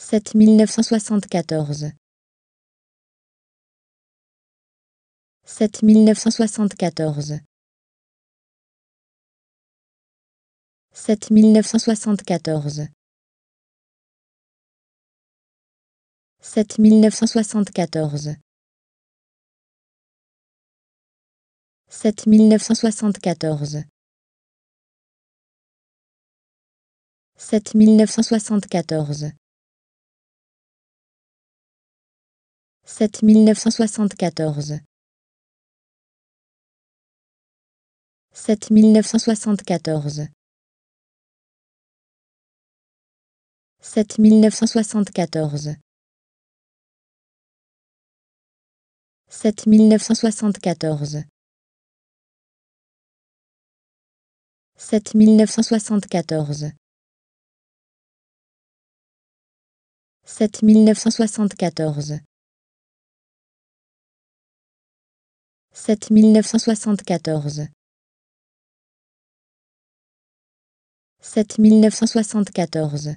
7 1974 7 1974 7 1974 7 1974 7 1974 7 1974 sept mille neuf cent soixante-quatorze sept mille neuf cent soixante-quatorze sept mille neuf cent soixante-quatorze sept mille neuf cent soixante-quatorze sept mille neuf cent soixante-quatorze sept mille neuf cent soixante-quatorze sept mille neuf cent soixante-quatorze sept mille neuf cent soixante-quatorze